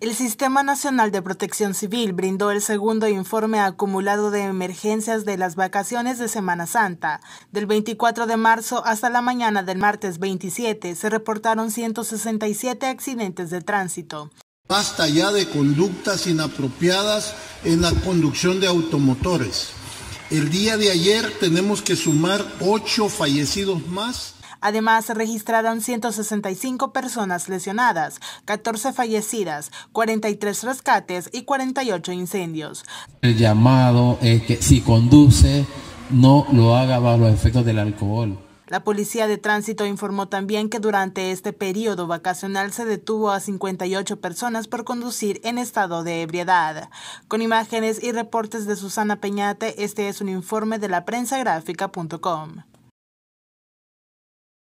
El Sistema Nacional de Protección Civil brindó el segundo informe acumulado de emergencias de las vacaciones de Semana Santa. Del 24 de marzo hasta la mañana del martes 27 se reportaron 167 accidentes de tránsito. Basta ya de conductas inapropiadas en la conducción de automotores. El día de ayer tenemos que sumar ocho fallecidos más. Además, se registraron 165 personas lesionadas, 14 fallecidas, 43 rescates y 48 incendios. El llamado es que si conduce, no lo haga bajo los efectos del alcohol. La Policía de Tránsito informó también que durante este periodo vacacional se detuvo a 58 personas por conducir en estado de ebriedad. Con imágenes y reportes de Susana Peñate, este es un informe de la Prensa